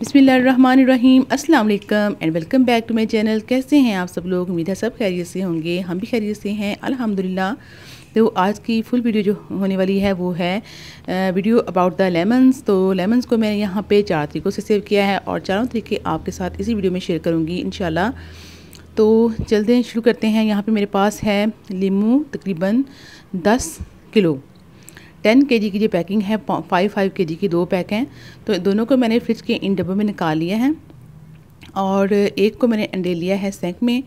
बिसमीम अल्लाम and welcome back to my channel कैसे हैं आप सब लोग उम्मीद है सब खैरियत से होंगे हम भी खैरियत से हैं अल्हम्दुलिल्लाह तो आज की फुल वीडियो जो होने वाली है वो है वीडियो अबाउट द लेमन्स तो लेमन्स को मैंने यहाँ पे चार तरीक़ों से सेव किया है और चारों तरीके आपके साथ इसी वीडियो में शेयर करूँगी इन तो चलते शुरू करते हैं यहाँ पर मेरे पास है लीमू तकरीबन दस किलो टेन के जी की जो पैकिंग है फाइव फाइव के जी की दो पैक हैं तो दोनों को मैंने फ्रिज के इन डब्बों में निकाल लिया है और एक को मैंने अंडे लिया है सेंक में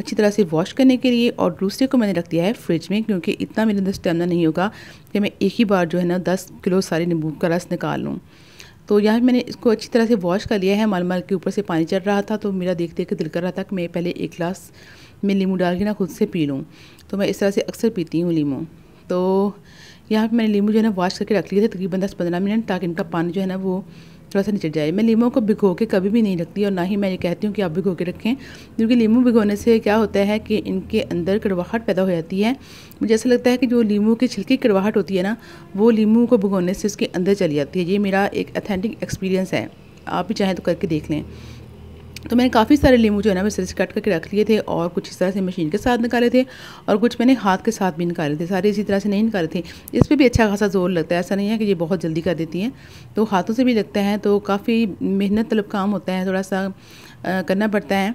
अच्छी तरह से वॉश करने के लिए और दूसरे को मैंने रख दिया है फ्रिज में क्योंकि इतना मेरे अंदर स्टेमना नहीं होगा कि मैं एक ही बार जो है ना दस किलो सारे नींबू का रस निकाल लूँ तो यहाँ मैंने इसको अच्छी तरह से वॉश कर लिया है माल के ऊपर से पानी चढ़ रहा था तो मेरा देख देख के दिल कर रहा था कि मैं पहले एक गिलास में नींबू डाल के ना खुद से पी लूँ तो मैं इस तरह से अक्सर पीती हूँ लीमू तो यहाँ पर मैंने लीमू जो है ना वॉश करके रख लिया था तकरीबन दस पंद्रह मिनट ताकि इनका पानी जो है ना वो थोड़ा सा निचट जाए मैं लीमू को भिगो के कभी भी नहीं रखती और ना ही मैं ये कहती हूँ कि आप भिगो के रखें क्योंकि लीमू भिगोने से क्या होता है कि इनके अंदर कड़वाहट पैदा हो जाती है मुझे ऐसा लगता है कि जो लीमू के छिलके कड़वाहट होती है ना वो लीमू को भिगोने से उसके अंदर चली जाती है ये मेरा एक अथेंटिक एक्सपीरियंस है आप भी चाहें तो करके देख लें तो मैंने काफ़ी सारे लीमू जो है ना मैं सिर्फ कट करके रख लिए थे और कुछ इस तरह से मशीन के साथ निकाले थे और कुछ मैंने हाथ के साथ भी निकाले थे सारे इसी तरह से नहीं निकाले थे इस पर भी अच्छा खासा जोर लगता है ऐसा नहीं है कि ये बहुत जल्दी कर देती हैं तो हाथों से भी लगता है तो काफ़ी मेहनत तलब काम होता है थोड़ा सा करना पड़ता है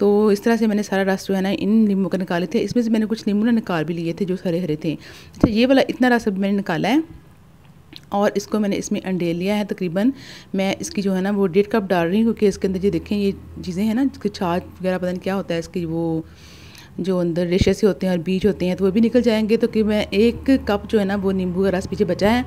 तो इस तरह से मैंने सारा रस जो है ना इन नींबू का निकाले थे इसमें से मैंने कुछ नींबू ना निकाल भी लिए थे जो हरे हरे थे अच्छा ये वाला इतना रस मैंने निकाला है और इसको मैंने इसमें अंडे लिया है तकरीबन मैं इसकी जो है ना वो डेढ़ कप डाल रही हूँ क्योंकि इसके अंदर ये देखें ये चीज़ें हैं ना इसके छाछ वगैरह पता नहीं क्या होता है इसकी वो जो अंदर से होते हैं और बीज होते हैं तो वो भी निकल जाएंगे तो कि मैं एक कप जो है ना वो नींबू का रस पीछे बचा है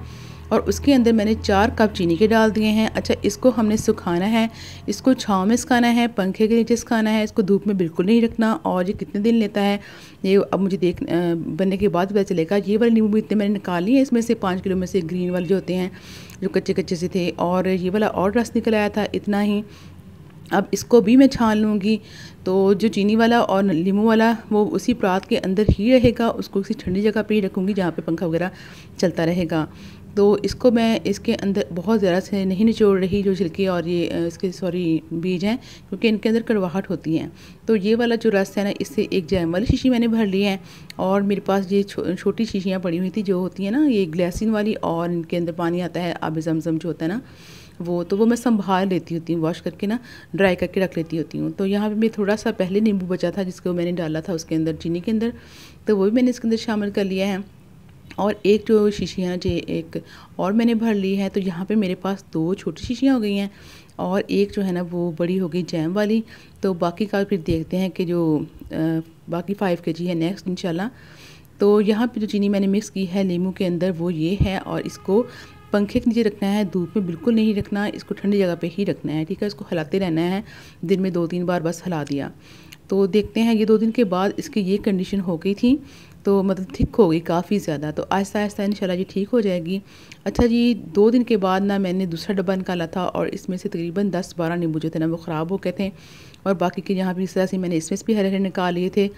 और उसके अंदर मैंने चार कप चीनी के डाल दिए हैं अच्छा इसको हमने सुखाना है इसको छाँव में सुखाना है पंखे के नीचे सुखाना है इसको धूप में बिल्कुल नहीं रखना और ये कितने दिन लेता है ये अब मुझे देख बनने के बाद पता चलेगा ये वाले नींबू इतने मैंने निकाल लिए हैं इसमें से पाँच किलो में से ग्रीन वाले जो होते हैं जो कच्चे कच्चे से थे और ये वाला और रस निकल आया था इतना ही अब इसको भी मैं छान लूँगी तो जो चीनी वाला और नींबू वाला वो उसी परात के अंदर ही रहेगा उसको किसी ठंडी जगह पे ही रखूँगी जहाँ पे पंखा वगैरह चलता रहेगा तो इसको मैं इसके अंदर बहुत ज़्यादा से नहीं निचोड़ रही जो छिलके और ये इसके सॉरी बीज हैं क्योंकि इनके अंदर कड़वाहट होती है तो ये वाला जो रस है ना इससे एक जैम वाली शीशी मैंने भर ली है और मेरे पास ये छोटी शीशियाँ पड़ी हुई थी जो होती हैं ना ये ग्लैसिन वाली और इनके अंदर पानी आता है आब जमजम जो होता है ना वो तो वो मैं संभाल लेती होती हूँ वॉश करके ना ड्राई करके रख लेती होती हूँ तो यहाँ पे मैं थोड़ा सा पहले नींबू बचा था जिसको मैंने डाला था उसके अंदर चीनी के अंदर तो वो भी मैंने इसके अंदर शामिल कर लिया है और एक जो शीशियाँ जो एक और मैंने भर ली है तो यहाँ पे मेरे पास दो छोटी शीशियाँ हो गई हैं और एक जो है ना वो बड़ी हो गई जैम वाली तो बाकी का फिर देखते हैं कि जो आ, बाकी फ़ाइव के जी है नेक्स्ट इंशाल्लाह तो यहाँ पे जो चीनी मैंने मिक्स की है नींबू के अंदर वो ये है और इसको पंखे के नीचे रखना है धूप में बिल्कुल नहीं रखना इसको ठंडी जगह पे ही रखना है ठीक है इसको हिलाते रहना है दिन में दो तीन बार बस हिला दिया तो देखते हैं ये दो दिन के बाद इसकी ये कंडीशन हो गई थी तो मतलब ठीक हो गई काफ़ी ज़्यादा तो आहिस्ता आहिस्ता इन जी ठीक हो जाएगी अच्छा जी दो दिन के बाद ना मैंने दूसरा डब्बा निकाला था और इसमें से तकरीबन दस बारह नींबू जो थे ना वो ख़राब हो गए थे और बाकी के यहाँ भी इस तरह से मैंने इसमें से भी हरे हरे निकाल लिए थे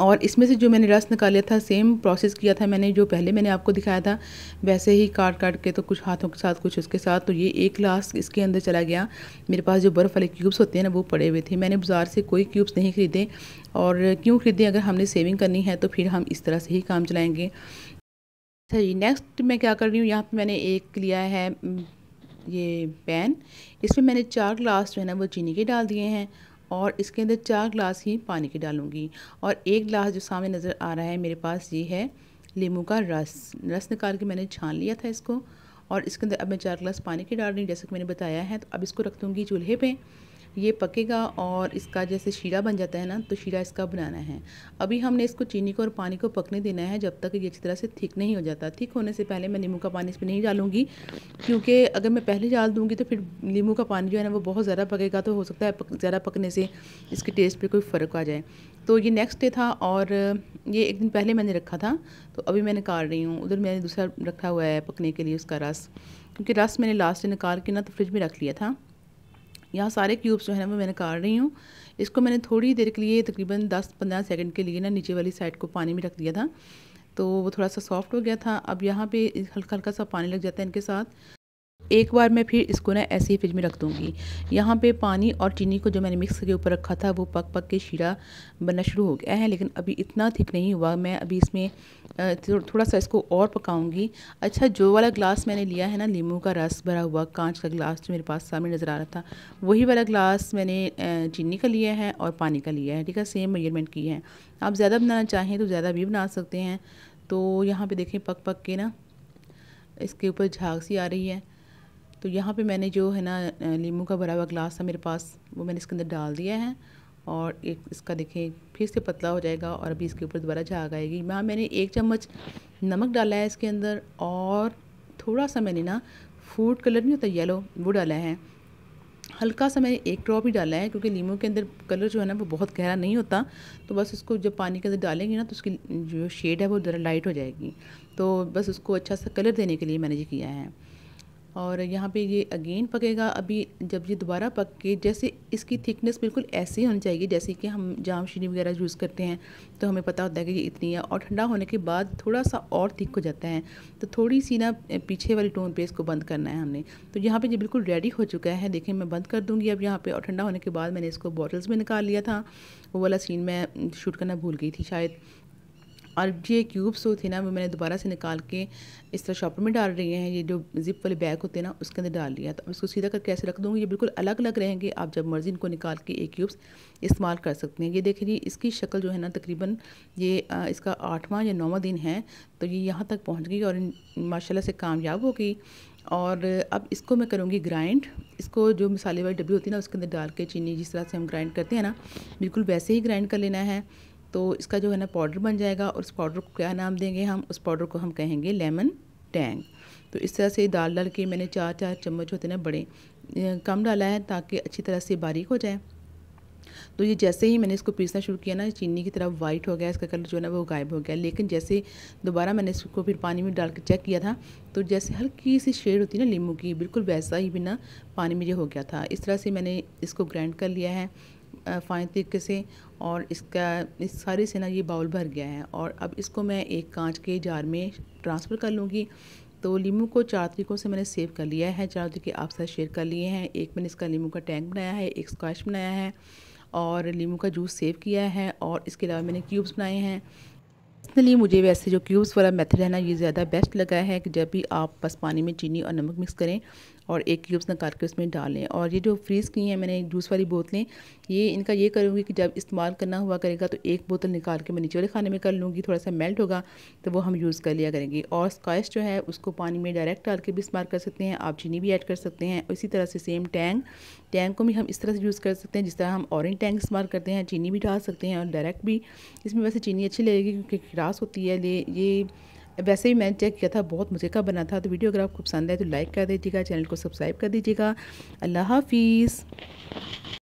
और इसमें से जो मैंने रस निकाला था सेम प्रोसेस किया था मैंने जो पहले मैंने आपको दिखाया था वैसे ही काट काट के तो कुछ हाथों के साथ कुछ उसके साथ तो ये एक ग्लास इसके अंदर चला गया मेरे पास जो बर्फ़ वाले क्यूब्स होते हैं ना वो पड़े हुए थे मैंने बाज़ार से कोई क्यूब्स नहीं ख़रीदे और क्यों ख़रीदे अगर हमने सेविंग करनी है तो फिर हम इस तरह से ही काम चलाएँगे अच्छा जी नेक्स्ट मैं क्या कर रही हूँ यहाँ पर मैंने एक लिया है ये पैन इसमें मैंने चार ग्लास जो है ना वो चीनी के डाल दिए हैं और इसके अंदर चार ग्लास ही पानी की डालूँगी और एक ग्लास जो सामने नज़र आ रहा है मेरे पास ये है लीमू का रस रस निकाल के मैंने छान लिया था इसको और इसके अंदर अब मैं चार ग्लास पानी की डाल रही हूँ जैसे कि मैंने बताया है तो अब इसको रख दूँगी चूल्हे पर ये पकेगा और इसका जैसे शीरा बन जाता है ना तो शीरा इसका बनाना है अभी हमने इसको चीनी को और पानी को पकने देना है जब तक ये अच्छी तरह से थिक नहीं हो जाता थिक होने से पहले मैं नींबू का पानी इसमें नहीं डालूंगी क्योंकि अगर मैं पहले डाल दूँगी तो फिर नींबू का पानी जो है ना वो बहुत ज़्यादा पकेगा तो हो सकता है पक, ज़्यादा पकने से इसके टेस्ट पर कोई फ़र्क आ जाए तो ये नेक्स्ट डे था और ये एक दिन पहले मैंने रखा था तो अभी मैं निकाल रही हूँ उधर मैंने दूसरा रखा हुआ है पकने के लिए उसका रस क्योंकि रस मैंने लास्ट डे निकाल के ना तो फ्रिज में रख लिया था यहाँ सारे क्यूब्स जो है ना वो मैंने काट रही हूँ इसको मैंने थोड़ी देर के लिए तकरीबन दस पंद्रह सेकेंड के लिए ना नीचे वाली साइड को पानी में रख दिया था तो वो थोड़ा सा सॉफ्ट हो गया था अब यहाँ पे हल्का हल्का सा पानी लग जाता है इनके साथ एक बार मैं फिर इसको ना ऐसे ही फ्रिज में रख दूँगी यहाँ पे पानी और चीनी को जो मैंने मिक्स के ऊपर रखा था वो पक पक के शीरा बनना शुरू हो गया है लेकिन अभी इतना थिक नहीं हुआ मैं अभी इसमें थोड़ा सा इसको और पकाऊंगी अच्छा जो वाला ग्लास मैंने लिया है ना नींबू का रस भरा हुआ कांच का ग्लास जो मेरे पास सामने नज़र आ रहा था वही वाला ग्लास मैंने चीनी का लिया है और पानी का लिया है ठीक है सेम मेजरमेंट की है आप ज़्यादा बनाना चाहें तो ज़्यादा भी बना सकते हैं तो यहाँ पर देखें पक पक के ना इसके ऊपर झाग सी आ रही है तो यहाँ पे मैंने जो है ना नींबू का भरा हुआ ग्लास था मेरे पास वो मैंने इसके अंदर डाल दिया है और एक इसका देखें फिर से पतला हो जाएगा और अभी इसके ऊपर दोबारा झाग आएगी यहाँ मैंने एक चम्मच नमक डाला है इसके अंदर और थोड़ा सा मैंने ना फूड कलर नहीं होता येलो वो डाला है हल्का सा मैंने एक ड्रॉप ही डाला है क्योंकि नींबू के अंदर कलर जो है ना वो बहुत गहरा नहीं होता तो बस उसको जब पानी के अंदर डालेंगे ना तो उसकी जो शेड है वो ज़रा लाइट हो जाएगी तो बस उसको अच्छा सा कलर देने के लिए मैंने ये किया है और यहाँ पे ये अगेन पकेगा अभी जब ये दोबारा पक के जैसे इसकी थिकनेस बिल्कुल ऐसी होनी चाहिए जैसे कि हम जाम शीनी वगैरह यूज़ करते हैं तो हमें पता होता है कि ये इतनी है और ठंडा होने के बाद थोड़ा सा और थिक हो जाता है तो थोड़ी सी ना पीछे वाली टोन पे इसको बंद करना है हमने तो यहाँ पर ये बिल्कुल रेडी हो चुका है देखें मैं बंद कर दूँगी अब यहाँ पर और ठंडा होने के बाद मैंने इसको बॉटल्स में निकाल लिया था वो वाला सीन मैं शूट करना भूल गई थी शायद और ये क्यूब्स होते हैं ना वो मैंने दोबारा से निकाल के इस तरह शॉपर में डाल रही हैं ये जो जिप वाले बैग होते हैं ना उसके अंदर डाल लिया तो अब इसको सीधा करके ऐसे रख दूँगी ये बिल्कुल अलग अलग रहेंगे आप जब मर्ज़ी इनको निकाल के ये क्यूब्स इस्तेमाल कर सकते हैं ये देखिए जी इसकी शक्ल जो है ना तकरीबन ये इसका आठवां या नौवा दिन है तो ये यहाँ तक पहुँच गई और माशाला से कामयाब हो गई और अब इसको मैं करूँगी ग्राइंड इसको जो मसाले वाली डब्बी होती है ना उसके अंदर डाल के चीनी जिस तरह से हम ग्राइंड करते हैं ना बिल्कुल वैसे ही ग्राइंड कर लेना है तो इसका जो है ना पाउडर बन जाएगा और उस पाउडर को क्या नाम देंगे हम उस पाउडर को हम कहेंगे लेमन टैंग तो इस तरह से दाल डाल के मैंने चार चार चम्मच होते ना बड़े कम डाला है ताकि अच्छी तरह से बारीक हो जाए तो ये जैसे ही मैंने इसको पीसना शुरू किया ना चीनी की तरह वाइट हो गया इसका कलर जो है ना वो गायब हो गया लेकिन जैसे दोबारा मैंने इसको फिर पानी में डाल के चेक किया था तो जैसे हल्की सी शेड होती है ना नींबू की बिल्कुल वैसा ही बिना पानी में ये हो गया था इस तरह से मैंने इसको ग्राइंड कर लिया है फाइन तरीके से और इसका इस सारे से ना ये बाउल भर गया है और अब इसको मैं एक कांच के जार में ट्रांसफ़र कर लूँगी तो लीमू को चार तरीक़ों से मैंने सेव कर लिया है चार तरीके आप साथ शेयर कर लिए हैं एक मैंने इसका लीमू का टैंक बनाया है एक स्क्वाश बनाया है और लीमू का जूस सेव किया है और इसके अलावा मैंने क्यूब्स बनाए हैं पर्सनली मुझे वैसे जो क्यूब्स वाला मेथड है ना ये ज़्यादा बेस्ट लगा है कि जब भी आप बस पानी में चीनी और नमक मिक्स करें और एक क्यूब्स निकाल के उसमें डालें और ये जो फ्रीज़ की हैं मैंने जूस वाली बोतलें ये इनका ये करूँगी कि जब इस्तेमाल करना हुआ करेगा तो एक बोतल निकाल के मैं नीचे वाले खाने में कर लूँगी थोड़ा सा मेल्ट होगा तो वो हम यूज़ कर लिया करेंगे और स्कॉच जो है उसको पानी में डायरेक्ट डाल के भी इस्तेमाल कर सकते हैं आप चीनी भी ऐड कर सकते हैं इसी तरह से सेम टैंक टैंक को भी हम इस तरह से यूज़ कर सकते हैं जिस तरह हम ऑरेंज टैंक इस्तेमाल करते हैं चीनी भी डाल सकते हैं और डायरेक्ट भी इसमें वैसे चीनी अच्छी लगेगी क्योंकि ग्रास होती है ले ये वैसे ही मैंने चेक किया था बहुत मज़े का बना था तो वीडियो अगर आपको पसंद आए तो लाइक कर दीजिएगा चैनल को सब्सक्राइब कर दीजिएगा अल्लाह हाफिज़